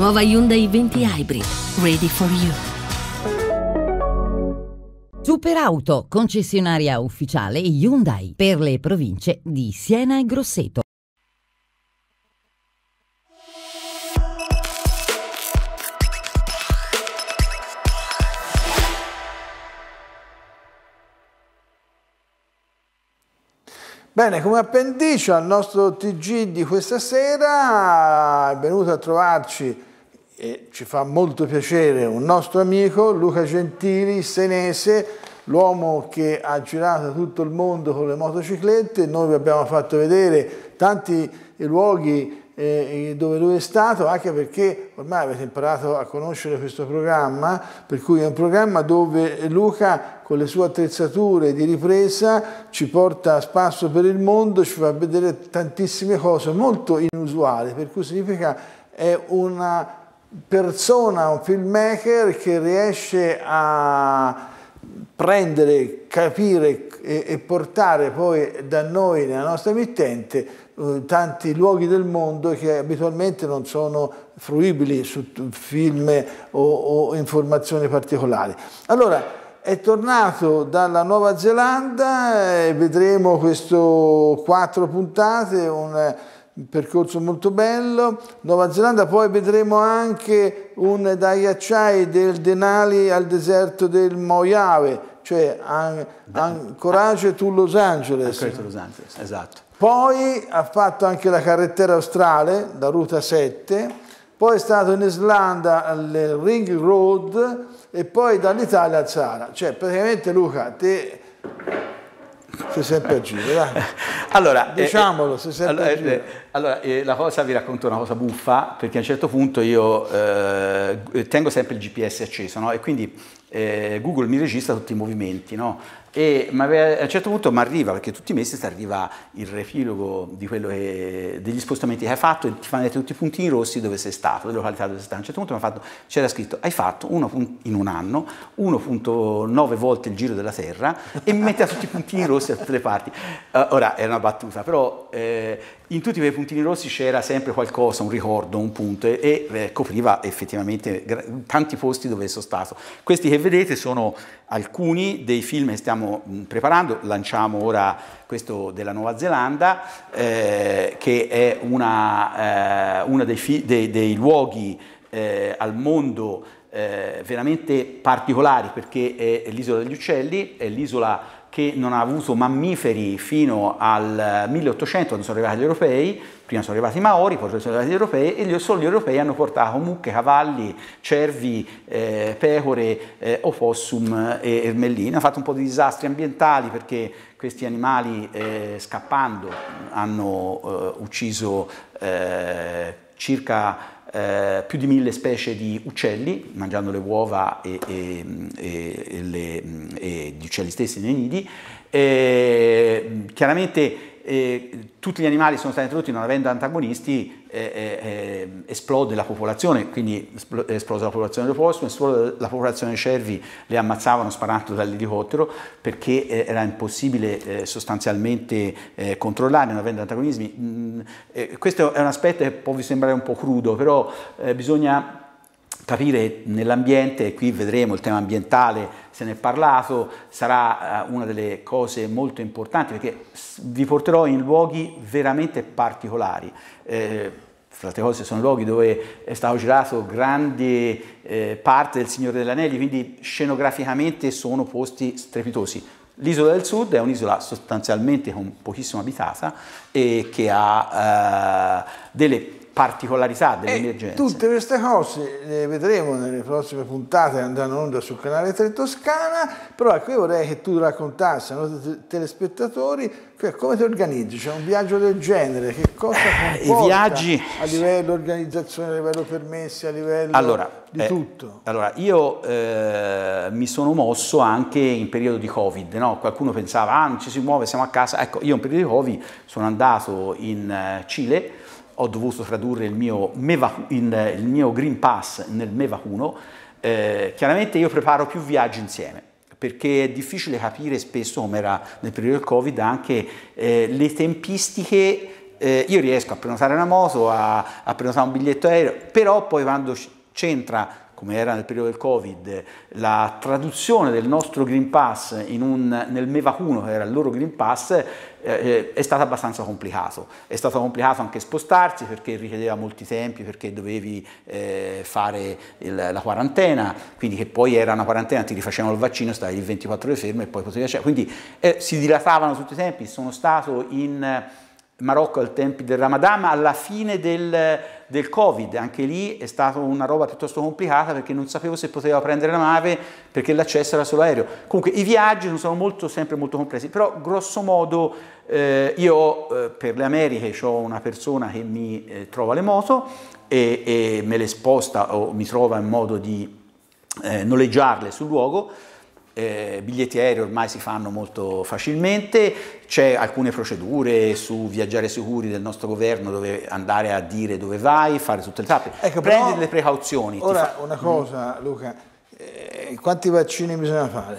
Nuova Hyundai 20 Hybrid. Ready for you. Superauto, concessionaria ufficiale Hyundai per le province di Siena e Grosseto. Bene, come appendice al nostro TG di questa sera è venuto a trovarci e ci fa molto piacere un nostro amico, Luca Gentili, senese, l'uomo che ha girato tutto il mondo con le motociclette. Noi vi abbiamo fatto vedere tanti luoghi eh, dove lui è stato, anche perché ormai avete imparato a conoscere questo programma, per cui è un programma dove Luca con le sue attrezzature di ripresa ci porta a spasso per il mondo, ci fa vedere tantissime cose molto inusuali, per cui significa è una persona, un filmmaker che riesce a prendere, capire e, e portare poi da noi, nella nostra emittente, eh, tanti luoghi del mondo che abitualmente non sono fruibili su film o, o informazioni particolari. Allora, è tornato dalla Nuova Zelanda, eh, e vedremo questo quattro puntate, un, percorso molto bello. Nuova Zelanda, poi vedremo anche un dai acciai del Denali al deserto del Mojave, cioè an, to Los Angeles. Ecco, Los Angeles, esatto. Poi ha fatto anche la carrettera australe, la ruta 7, poi è stato in Islanda al Ring Road e poi dall'Italia al Sahara. Cioè praticamente Luca, te sei sempre a giro, dai. allora, eh, diciamolo, eh, sei sempre allora, a giro. Eh, allora, eh, la cosa vi racconto una cosa buffa, perché a un certo punto io eh, tengo sempre il GPS acceso, no? E quindi eh, Google mi registra tutti i movimenti, no? E, ma a un certo punto mi arriva, perché tutti i mesi ti arriva il refilogo che, degli spostamenti che hai fatto e ti fanno vedere tutti i puntini rossi dove sei stato, delle località dove sei stato. A un certo punto mi ha fatto, c'era scritto hai fatto uno, in un anno 1.9 volte il giro della Terra e mi metteva tutti i puntini rossi da tutte le parti. Uh, ora, è una battuta, però eh, in tutti quei puntini rossi c'era sempre qualcosa, un ricordo, un punto e, e eh, copriva effettivamente tanti posti dove sono stato. Questi che vedete sono alcuni dei film che stiamo mm, preparando, lanciamo ora questo della Nuova Zelanda, eh, che è una, eh, uno dei, dei, dei, luoghi eh, al mondo eh, veramente particolari perché è l'isola degli uccelli, è l'isola che non ha avuto mammiferi fino al 1800, quando sono arrivati gli europei, prima sono arrivati i Maori, poi sono arrivati gli europei e solo gli europei hanno portato mucche, cavalli, cervi, eh, pecore, eh, opossum e eh, ermellini. Hanno fatto un po' di disastri ambientali perché questi animali eh, scappando hanno eh, ucciso eh, circa eh, più di mille specie di uccelli, mangiando le uova e, e, e, le, e gli uccelli stessi nei nidi. chiaramente eh, tutti gli animali sono stati introdotti non avendo antagonisti, eh, eh, eh, esplode la popolazione, quindi esplose la popolazione di opossum, esplode la popolazione dei cervi, le ammazzavano sparando dall'elicottero perché eh, era impossibile sostanzialmente controllare, non avendo antagonismi. Mm, questo è un aspetto che può vi sembrare un po' crudo, però bisogna capire nell'ambiente, e qui vedremo il tema ambientale, se ne è parlato, sarà eh, una delle cose molto importanti perché vi porterò in luoghi veramente particolari. Eh, fra le cose sono luoghi dove è stato girato grande eh, parte del Signore degli Anelli, quindi scenograficamente sono posti strepitosi. L'isola del Sud è un'isola sostanzialmente con pochissimo abitata e che ha eh, delle particolarità dell'emergenza. Tutte queste cose le vedremo nelle prossime puntate che andranno in onda sul canale 3 Toscana, però ecco io vorrei che tu raccontassi ai nostri telespettatori come ti organizzi, c'è un viaggio del genere, che cosa eh, comporta I viaggi... a livello organizzazione, a livello permessi, a livello allora, di eh, tutto? Allora, io eh, mi sono mosso anche in periodo di Covid, no? qualcuno pensava ah, non ci si muove, siamo a casa, ecco io in periodo di Covid sono andato in eh, Cile, ho dovuto tradurre il mio, Meva, in, il mio Green Pass nel Mevacuno, eh, chiaramente io preparo più viaggi insieme perché è difficile capire spesso come era nel periodo del Covid anche eh, le tempistiche. Eh, io riesco a prenotare una moto, a, a, prenotare un biglietto aereo, però poi quando c'entra come era nel periodo del Covid, la traduzione del nostro Green Pass un, nel MEVA1, che era il loro Green Pass, eh, eh, è stato abbastanza complicato. È stato complicato anche spostarsi perché richiedeva molti tempi, perché dovevi eh, fare il, la quarantena, quindi che poi era una quarantena, ti rifacevano il vaccino, stavi il 24 ore fermo e poi potevi accedere. Quindi eh, si dilatavano tutti i tempi. Sono stato in Marocco al tempo del Ramadan, alla fine del del Covid, anche lì è stata una roba piuttosto complicata perché non sapevo se poteva prendere la nave perché l'accesso era solo aereo. Comunque i viaggi sono molto, sempre molto complessi, però grosso modo eh, io eh, per le Americhe ho una persona che mi eh, trova le moto e, e, me le sposta o mi trova in modo di eh, noleggiarle sul luogo eh, biglietti aerei ormai si fanno molto facilmente, c'è alcune procedure su viaggiare sicuri del nostro governo dove andare a dire dove vai, fare tutte le tappe, ecco, prendere le precauzioni. Ora fa... una cosa Luca, eh, quanti vaccini bisogna fare?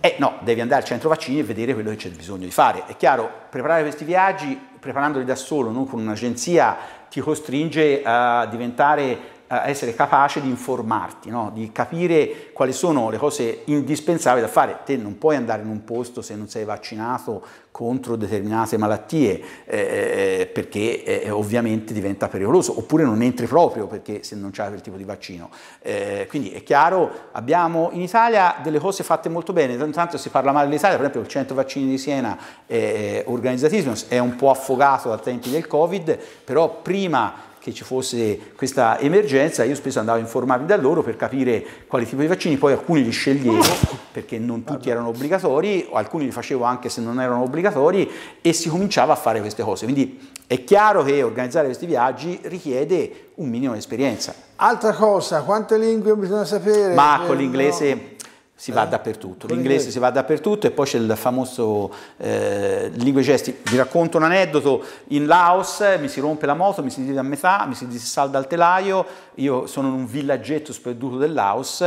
Eh no, devi andare al centro vaccini e vedere quello che c'è bisogno di fare. È chiaro, preparare questi viaggi, preparandoli da solo, non con un'agenzia, ti costringe a diventare essere capace di informarti, no? di capire quali sono le cose indispensabili da fare. Te non puoi andare in un posto se non sei vaccinato contro determinate malattie, eh, eh perché eh, eh, ovviamente diventa pericoloso, oppure non entri proprio perché se non c'è quel tipo di vaccino. Eh, quindi è chiaro, abbiamo in Italia delle cose fatte molto bene, tanto, tanto si parla male dell'Italia, per esempio il centro vaccini di Siena eh, organizzatissimo, è un po' affogato dal tempi del Covid, però prima che ci fosse questa emergenza, io spesso andavo a informarmi da loro per capire quali tipo di vaccini, poi alcuni li sceglievo perché non tutti erano obbligatori, alcuni li facevo anche se non erano obbligatori e si cominciava a fare queste cose. Quindi è chiaro che organizzare questi viaggi richiede un minimo di esperienza. Altra cosa, quante lingue bisogna sapere? Ma con l'inglese si va eh, dappertutto, l'inglese si va dappertutto e poi c'è il famoso eh, lingue gesti, vi racconto un aneddoto, in Laos eh, mi si rompe la moto, mi si divide a metà, mi si salda il telaio, io sono in un villaggetto sperduto del Laos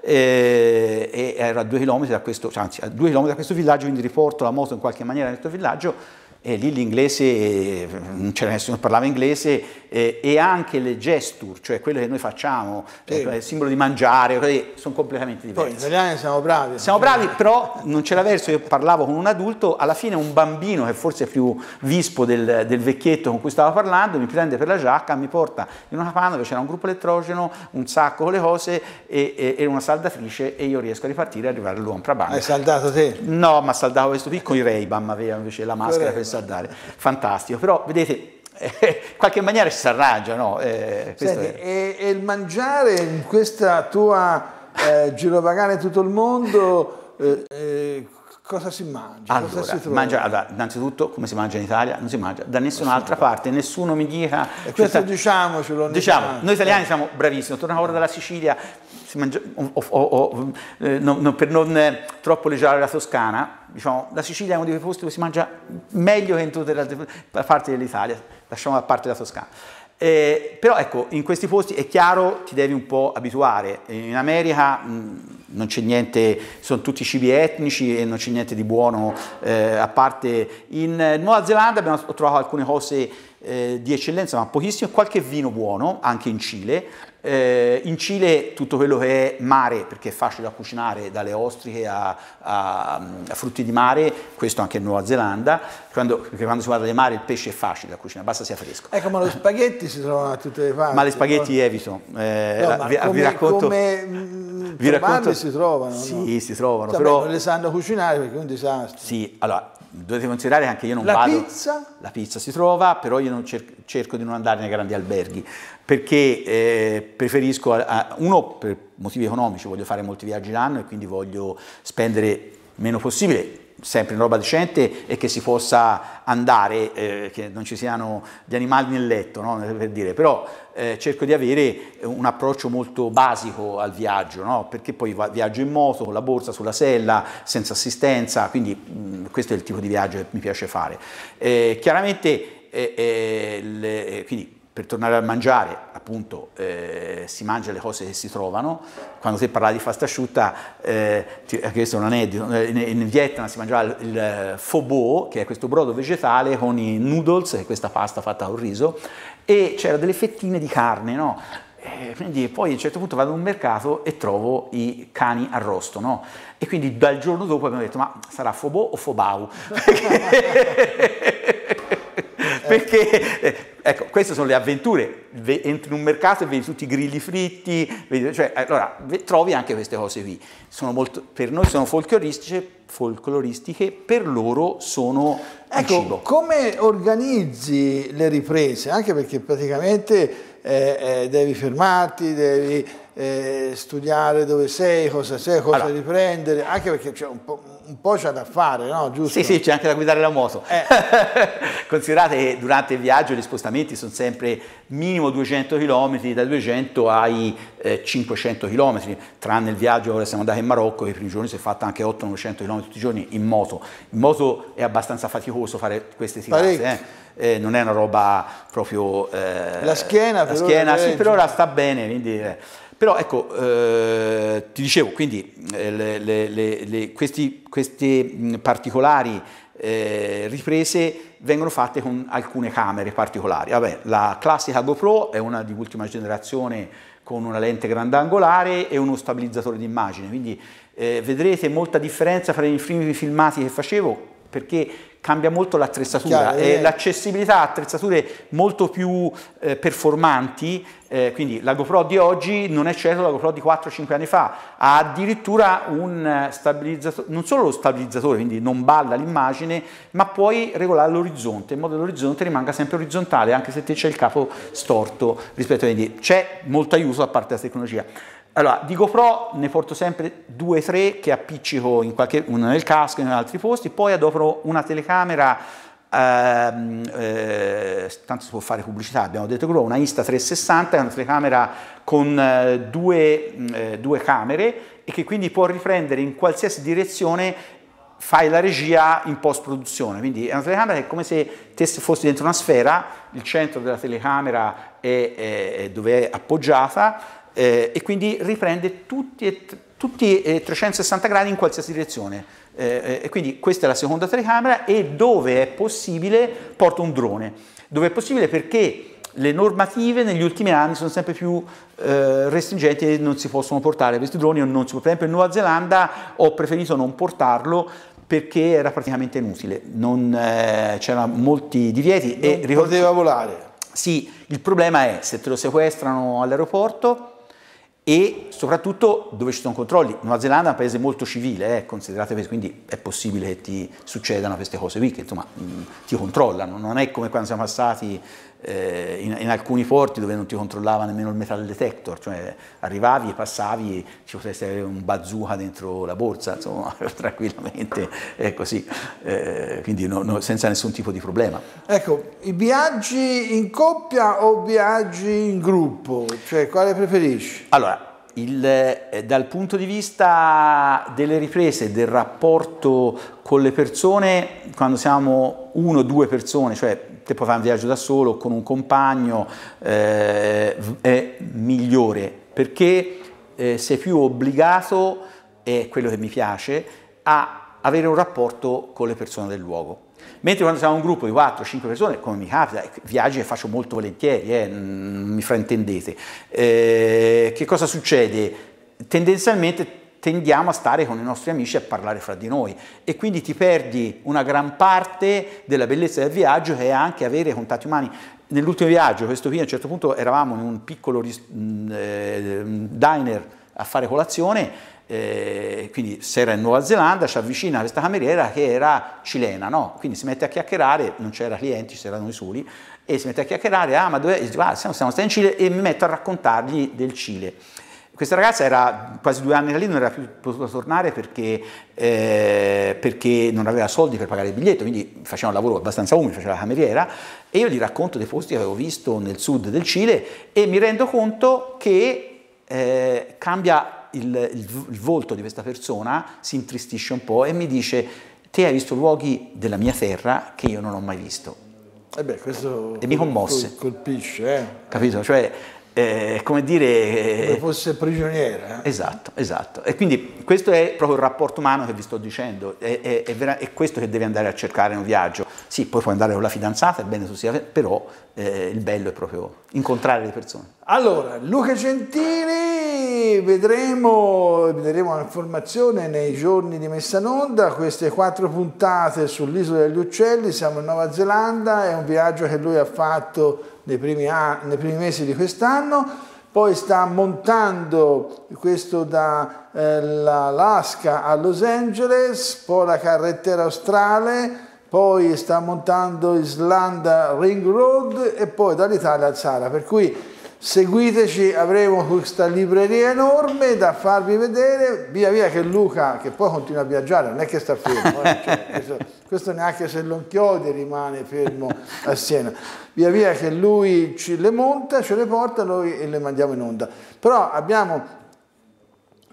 eh, e ero a due chilometri da questo, cioè, anzi a due chilometri da questo villaggio, quindi riporto la moto in qualche maniera nel tuo villaggio, e lì l'inglese, eh, non c'era nessuno che parlava inglese, e, eh, e anche le gesture, cioè quelle che noi facciamo, sì. Eh, il simbolo di mangiare, sono completamente diversi. Poi italiani siamo bravi. Siamo bravi, però non c'era verso, io parlavo con un adulto, alla fine un bambino che forse è più vispo del, del vecchietto con cui stavo parlando, mi prende per la giacca, mi porta in una panna dove c'era un gruppo elettrogeno, un sacco con le cose e, e, e, una saldatrice e io riesco a ripartire e arrivare all'uomo Prabang. Hai saldato te? No, ma saldavo questo qui con i Ray-Ban, aveva invece la maschera. Corretto sa dare. Fantastico, però vedete, eh, in qualche maniera si arrangia, no? Eh, Senti, e, e, il mangiare in questa tua eh, girovagare tutto il mondo, eh, eh cosa si mangia? Allora, cosa si mangia, allora, innanzitutto come si mangia in Italia? Non si mangia da nessun'altra parte, nessuno mi dica... E questo sta... diciamocelo. Diciamo, noi italiani eh. siamo bravissimi, torno ora dalla Sicilia, mangia, o, o, eh, non, non, per non eh, troppo legiare la Toscana, diciamo, la Sicilia è uno dei posti dove si mangia meglio che in tutte le parti dell'Italia, lasciamo da parte la Toscana. Eh, però ecco, in questi posti è chiaro ti devi un po' abituare. In America mh, mm, non c'è niente, sono tutti cibi etnici e non c'è niente di buono, eh, a parte in Nuova Zelanda abbiamo, trovato alcune cose eh, di eccellenza, ma pochissimo, qualche vino buono, anche in Cile. Eh, in Cile tutto quello che è mare, perché è facile da cucinare, dalle ostriche a, a, a frutti di mare, questo anche in Nuova Zelanda, quando, perché quando si parla di mare il pesce è facile da cucinare, basta sia fresco. Ecco, ma lo spaghetti si trovano a tutte le parti. Ma gli spaghetti no? Eh, evito, eh, no, vi, come, vi, racconto... Come, mh, vi racconto... si trovano. Sì, no? si trovano. Cioè, però... Beh, non le sanno cucinare perché è un disastro. Sì, allora dovete considerare anche io non la vado... Pizza? La pizza si trova, però io cerco, cerco, di non andare nei grandi alberghi, perché eh, preferisco, a, uno per motivi economici, voglio fare molti viaggi l'anno e quindi voglio spendere meno possibile, sempre in roba decente e che si possa andare, eh, che non ci siano gli animali nel letto, no? per dire. però eh, cerco di avere un approccio molto basico al viaggio, no? perché poi viaggio in moto, con la borsa, sulla sella, senza assistenza, quindi mh, mm, questo è il tipo di viaggio che mi piace fare. Eh, chiaramente, eh, eh, le, eh, quindi per tornare a mangiare, appunto, eh, si mangia le cose che si trovano. Quando si parla di pasta asciutta, eh, questo è un aneddoto, in, in Vietnam si mangiava il, il eh, pho bo, che è questo brodo vegetale con i noodles, che è questa pasta fatta con riso, e c'erano delle fettine di carne, no? E eh, quindi poi a un certo punto vado in un mercato e trovo i cani arrosto, no? E quindi dal giorno dopo abbiamo detto, ma sarà Fobo o Fobau? perché, perché eh, Ecco, queste sono le avventure, entri in un mercato e vedi tutti i grilli fritti, vedi, cioè, allora trovi anche queste cose qui. Molto, per noi sono folcloristiche, folcloristiche, per loro sono ecco, cibo. Come organizzi le riprese? Anche perché praticamente eh, eh, devi fermarti, devi eh, studiare dove sei, cosa sei, cosa allora, riprendere, anche perché c'è un po' un po' c'è da fare, no? Giusto? Sì, sì, c'è anche da guidare la moto. Eh. Considerate che durante il viaggio gli spostamenti sono sempre minimo 200 km, da 200 ai eh, 500 km, tranne il viaggio ora siamo andati in Marocco, che i primi giorni si è fatta anche 800-900 km tutti i giorni in moto. In moto è abbastanza faticoso fare queste situazioni. Eh. eh? non è una roba proprio... Eh, la schiena, la per, schiena, ora sì, per ora sta bene, quindi... Eh. Però ecco, eh, ti dicevo, quindi eh, le, le, le, questi, queste mm, particolari eh, riprese vengono fatte con alcune camere particolari. Vabbè, la classica GoPro è una di ultima generazione con una lente grandangolare e uno stabilizzatore d'immagine, quindi eh, vedrete molta differenza tra i primi filmati che facevo perché cambia molto l'attrezzatura. Chiaro, eh. L'accessibilità a attrezzature molto più eh, performanti, eh, quindi la GoPro di oggi non è certo la GoPro di 4-5 anni fa, ha addirittura un eh, stabilizzatore, non solo lo stabilizzatore, quindi non balla l'immagine, ma puoi regolare l'orizzonte, in modo che l'orizzonte rimanga sempre orizzontale, anche se te c'è il capo storto rispetto a quindi c'è molto aiuto da parte della tecnologia. Allora, di GoPro ne porto sempre 2-3 che appiccico in qualche, uno nel casco in altri posti, poi adopero una telecamera, ehm, eh, tanto si può fare pubblicità, abbiamo detto quello, una Insta360, è una telecamera con eh, due, mm, eh, due camere e che quindi può riprendere in qualsiasi direzione fai la regia in post-produzione, quindi è una telecamera che è come se te fossi dentro una sfera, il centro della telecamera è, è, è dove è appoggiata, eh, e quindi riprende tutti e tutti e eh, 360 gradi in qualsiasi direzione. Eh, eh, e quindi questa è la seconda telecamera e dove è possibile porto un drone. Dove è possibile perché le normative negli ultimi anni sono sempre più eh, restringenti e non si possono portare questi droni o non si può. Per esempio in Nuova Zelanda ho preferito non portarlo perché era praticamente inutile, eh, c'erano molti divieti non e poteva volare. Sì, il problema è se te lo sequestrano all'aeroporto e soprattutto dove ci sono controlli. Nuova Zelanda è un paese molto civile, eh, considerate questo, quindi è possibile che ti succedano queste cose qui, che insomma mh, ti controllano, non è come quando siamo passati eh, in, in, alcuni porti dove non ti controllava nemmeno il metal detector, cioè arrivavi e passavi e ci poteva essere un bazooka dentro la borsa, insomma, tranquillamente, è così, eh, quindi no, no, senza nessun tipo di problema. Ecco, i viaggi in coppia o viaggi in gruppo? Cioè, quale preferisci? Allora, il, eh, dal punto di vista delle riprese, del rapporto con le persone, quando siamo uno o due persone, cioè te puoi fare un viaggio da solo, con un compagno, eh, è migliore perché eh, sei più obbligato, è quello che mi piace, a avere un rapporto con le persone del luogo. Mentre quando siamo un gruppo di 4-5 persone, come mi capita, eh, viaggi che faccio molto volentieri, eh, non mi fraintendete, eh, che cosa succede? Tendenzialmente tendiamo a stare con i nostri amici a parlare fra di noi e quindi ti perdi una gran parte della bellezza del viaggio che è anche avere contatti umani. Nell'ultimo viaggio, questo qui a un certo punto eravamo in un piccolo mm, eh, diner a fare colazione, eh, quindi se era in Nuova Zelanda ci avvicina questa cameriera che era cilena, no? quindi si mette a chiacchierare, non c'era clienti, c'erano i soli, e si mette a chiacchierare, ah ma dove, ah, siamo, siamo stati in Cile e mi metto a raccontargli del Cile. Questa ragazza era quasi due anni da lì, non era più potuta tornare perché, eh, perché, non aveva soldi per pagare il biglietto, quindi faceva un lavoro abbastanza umile, faceva la cameriera e io gli racconto dei posti che avevo visto nel sud del Cile e mi rendo conto che eh, cambia il, il, il volto di questa persona, si intristisce un po' e mi dice te hai visto luoghi della mia terra che io non ho mai visto. E, eh beh, e mi commosse. Colpisce, eh? Capito? Cioè, eh, come dire... Eh, come fosse prigioniera. Eh? Esatto, esatto. E quindi questo è proprio il rapporto umano che vi sto dicendo, è, è, è, vera, è questo che devi andare a cercare in un viaggio. Sì, poi puoi andare con la fidanzata, è bene tu sia, però eh, il bello è proprio incontrare le persone. Allora, Luca Gentili, vedremo, vedremo l'informazione nei giorni di messa in onda, queste quattro puntate sull'isola degli uccelli, siamo in Nuova Zelanda, è un viaggio che lui ha fatto nei primi, nei primi mesi di quest'anno, poi sta montando questo dall'Alaska eh, a Los Angeles, poi la carrettera australe, poi sta montando Islanda Ring Road e poi dall'Italia al Sara. Per cui seguiteci, avremo questa libreria enorme da farvi vedere, via via che Luca, che poi continua a viaggiare, non è che sta fermo, eh? cioè, questo, questo, neanche se lo inchiodi rimane fermo a Siena, via via che lui ci, le monta, ce le porta noi e le mandiamo in onda. Però abbiamo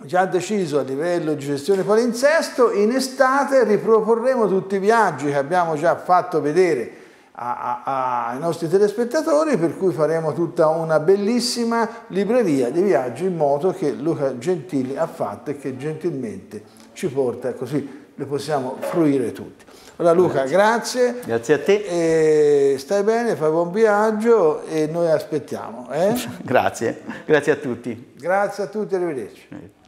già deciso a livello di gestione palinsesto, in estate riproporremo tutti i viaggi che abbiamo già fatto vedere ai nostri telespettatori, per cui faremo tutta una bellissima libreria di viaggi in moto che Luca Gentili ha fatto e che gentilmente ci porta così le possiamo fruire tutti. Allora Luca, grazie. Grazie, grazie a te. stai bene, fai buon viaggio e noi aspettiamo. Eh? grazie, grazie a tutti. Grazie a tutti, arrivederci.